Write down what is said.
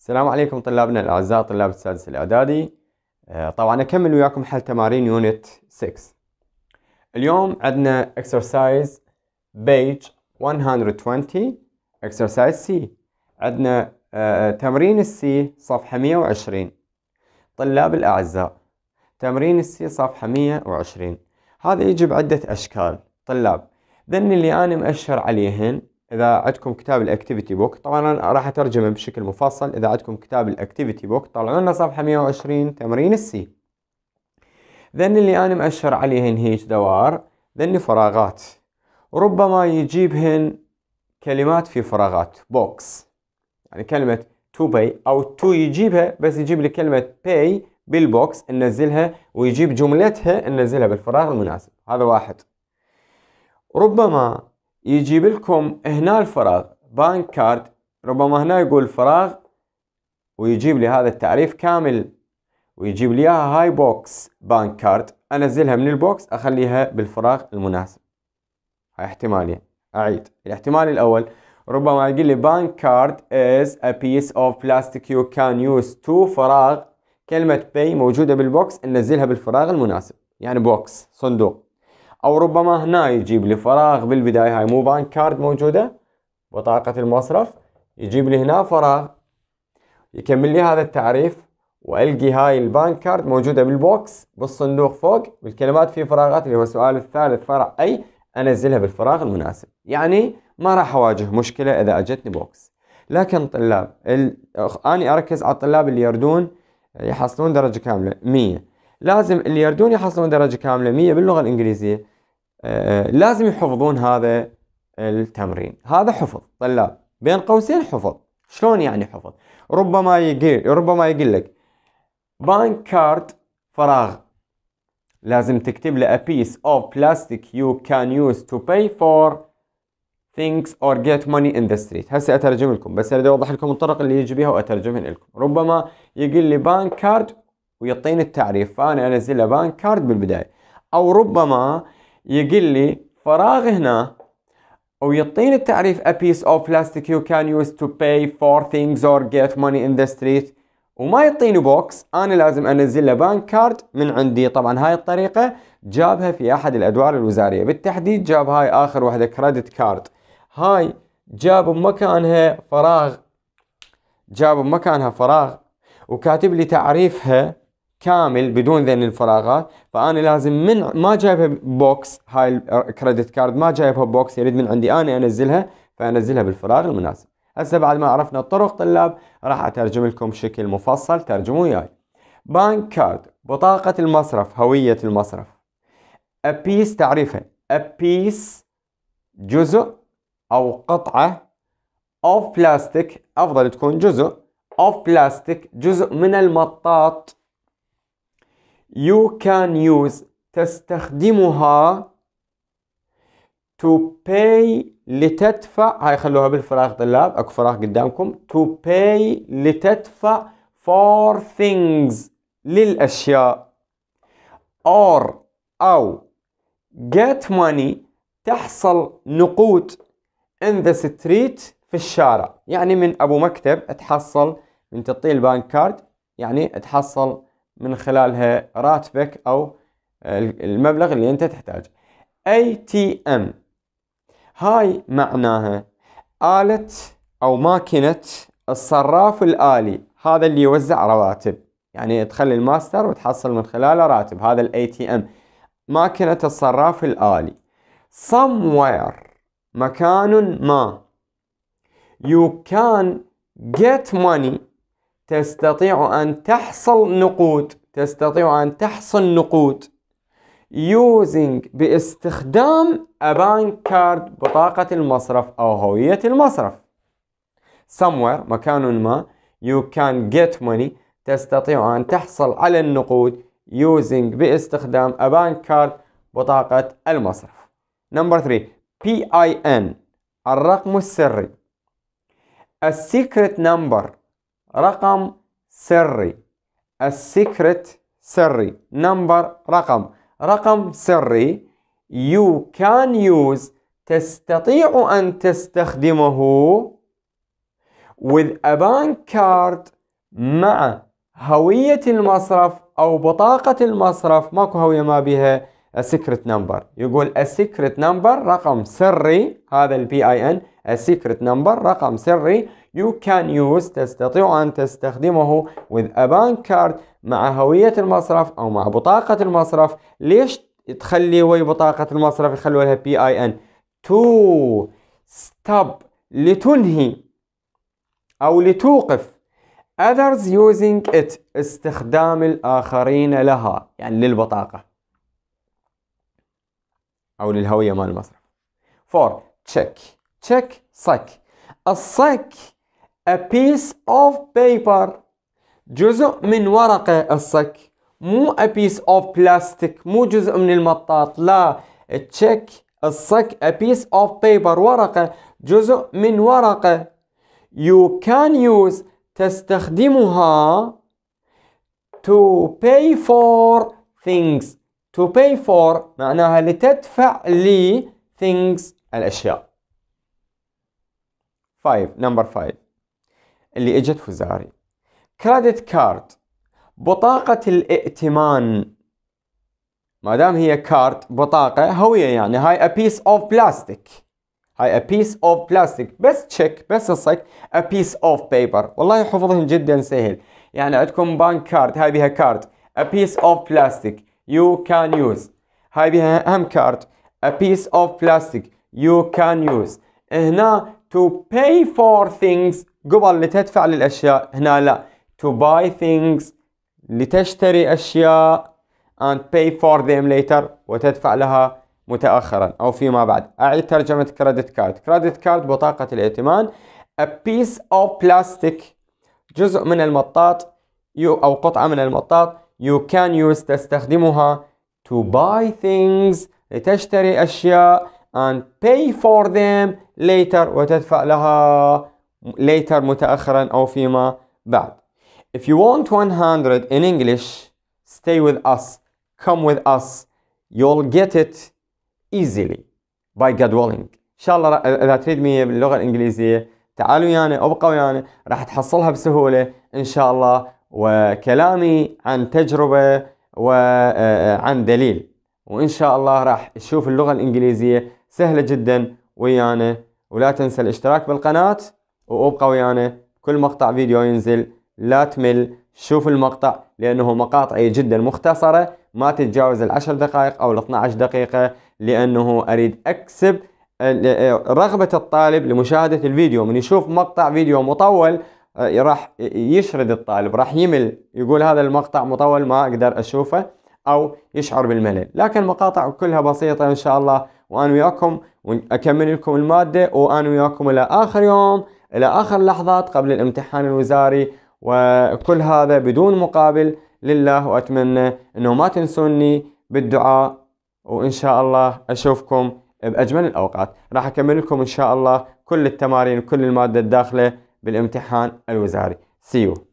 السلام عليكم طلابنا الأعزاء طلاب السادس الإعدادي آه، طبعا أكمل وياكم حل تمارين يونت 6 اليوم عندنا اكسرسايز بيج 120 اكسرسايز سي عندنا آه، تمرين السي صفحة 120 طلاب الأعزاء تمرين السي صفحة 120 هذا يجي بعدة أشكال طلاب ذن اللي أنا مأشر عليهن اذا عندكم كتاب الاكتيفيتي بوك طبعا انا راح اترجمه بشكل مفصل اذا عندكم كتاب الاكتيفيتي بوك طلعوا لنا صفحه 120 تمرين السي ذن اللي انا مأشر عليهن هيج دوار ذن فراغات ربما يجيبهن كلمات في فراغات بوكس يعني كلمه تو باي او تو يجيبها بس يجيب لي كلمه باي بالبوكس ننزلها ويجيب جملتها ننزلها بالفراغ المناسب هذا واحد ربما يجيب لكم هنا الفراغ بانك كارد ربما هنا يقول فراغ ويجيب لي هذا التعريف كامل ويجيب لي اياها هاي بوكس بانك كارد انزلها من البوكس اخليها بالفراغ المناسب هاي احتمالين اعيد الاحتمال الاول ربما يقول لي بانك كارد is a piece of plastic you can use to فراغ كلمة باي موجودة بالبوكس انزلها بالفراغ المناسب يعني بوكس صندوق او ربما هنا يجيب لي فراغ بالبدايه هاي مو بانك كارد موجوده بطاقه المصرف يجيب لي هنا فراغ يكمل لي هذا التعريف والقي هاي البانك كارد موجوده بالبوكس بالصندوق فوق بالكلمات في فراغات اللي هو السؤال الثالث فرع اي انزلها بالفراغ المناسب يعني ما راح اواجه مشكله اذا اجتني بوكس لكن طلاب ال... اني اركز على الطلاب اللي يردون يحصلون درجه كامله 100 لازم اللي يردون يحصلون درجه كامله 100 باللغه الانجليزيه آه، آه، لازم يحفظون هذا التمرين هذا حفظ طلاب بين قوسين حفظ شلون يعني حفظ ربما يقول ربما يقول لك بانك كارد فراغ لازم تكتب له a piece of plastic you can use to pay for things or get money in the street هسه اترجم لكم بس اريد اوضح لكم الطرق اللي يجي بها واترجمها لكم ربما يقول لي بانك كارد ويعطيني التعريف فانا انزل بانك بان كارد بالبدايه او ربما يقول لي فراغ هنا او يعطيني التعريف a piece of plastic you can use to pay for things or get money in the street وما يعطيني بوكس انا لازم انزل له بانك كارد من عندي طبعا هاي الطريقه جابها في احد الادوار الوزاريه بالتحديد جاب هاي اخر واحده كريدت كارد هاي جاب مكانها فراغ جاب مكانها فراغ وكاتب لي تعريفها كامل بدون ذي الفراغات فانا لازم من ما جايبها بوكس هاي الكريدت كارد ما جايبها بوكس يريد من عندي انا انزلها فانزلها بالفراغ المناسب هسه بعد ما عرفنا الطرق طلاب راح اترجم لكم بشكل مفصل ترجموا وياي بانك كارد بطاقة المصرف هوية المصرف أبيس تعريفها أبيس جزء أو قطعة أوف بلاستيك أفضل تكون جزء أوف بلاستيك جزء من المطاط you can use تستخدمها to pay لتدفع هاي خلوها بالفراغ طلاب اكو فراغ قدامكم to pay لتدفع for things للأشياء or أو get money تحصل نقود in the street في الشارع يعني من أبو مكتب تحصل من تعطيه البانك كارد يعني تحصل من خلالها راتبك أو المبلغ اللي أنت تحتاجه ام هاي معناها آلة أو ماكينة الصراف الآلي هذا اللي يوزع رواتب يعني تخلي الماستر وتحصل من خلاله راتب هذا الاي تي ام ماكينة الصراف الآلي somewhere مكان ما you can get money تستطيع أن تحصل نقود تستطيع أن تحصل نقود using باستخدام a bank card بطاقة المصرف أو هوية المصرف somewhere مكان ما you can get money تستطيع أن تحصل على النقود using باستخدام a bank card بطاقة المصرف number 3 PIN الرقم السري a secret number رقم سري السيكريت سري نمبر رقم رقم سري you can use تستطيع أن تستخدمه with a bank card مع هوية المصرف أو بطاقة المصرف ماكو هوية ما بها a secret number يقول a secret number رقم سري هذا البي اي ان secret number رقم سري You can use تستطيع أن تستخدمه with a bank card مع هوية المصرف أو مع بطاقة المصرف ليش تخلي وي بطاقة المصرف يخلوا لها بي اي ان stop لتنهي أو لتوقف others using it استخدام الآخرين لها يعني للبطاقة أو للهوية مال المصرف 4 check check صك الصك a piece of paper جزء من ورقة الصك مو a piece of plastic مو جزء من المطاط لا تشيك الصك a piece of paper ورقة جزء من ورقة you can use تستخدمها to pay for things to pay for معناها لتدفع لي things الأشياء 5 number 5 اللي اجت وزاري كريدت كارد بطاقة الائتمان ما دام هي كارد بطاقة هوية يعني هاي a piece of plastic هاي a piece of plastic بس تشيك بس الصك a piece of paper والله حفظهم جدا سهل يعني عندكم بانك كارد هاي بها كارد a piece of plastic you can use هاي بها هم كارد a piece of plastic you can use هنا to pay for things قبل لتدفع للأشياء هنا لا to buy things لتشتري أشياء and pay for them later وتدفع لها متأخرا أو فيما بعد أعيد ترجمة كريدت كارد كريدت كارد بطاقة الائتمان a piece of plastic جزء من المطاط أو قطعة من المطاط you can use تستخدمها to buy things لتشتري أشياء and pay for them later وتدفع لها later متأخرا أو فيما بعد If you want 100 in English stay with us come with us you'll get it easily by God willing إن شاء الله إذا تريد 100 باللغة الإنجليزية تعالوا ويانا يعني أو ويانا يعني راح تحصلها بسهولة إن شاء الله وكلامي عن تجربة وعن آه، دليل وإن شاء الله راح تشوف اللغة الإنجليزية سهلة جدا ويانا ولا تنسى الاشتراك بالقناة وابقى ويانا كل مقطع فيديو ينزل لا تمل شوف المقطع لأنه مقاطعي جدا مختصرة ما تتجاوز العشر دقائق أو ال 12 دقيقة لأنه أريد أكسب آه، رغبة الطالب لمشاهدة الفيديو من يشوف مقطع فيديو مطول آه، راح يشرد الطالب راح يمل يقول هذا المقطع مطول ما أقدر أشوفه أو يشعر بالملل لكن مقاطع كلها بسيطة إن شاء الله وأنا وياكم وأكمل لكم المادة وأنا وياكم إلى آخر يوم إلى آخر لحظات قبل الامتحان الوزاري وكل هذا بدون مقابل لله وأتمنى أنه ما تنسوني بالدعاء وإن شاء الله أشوفكم بأجمل الأوقات راح أكمل لكم إن شاء الله كل التمارين وكل المادة الداخلة بالامتحان الوزاري See you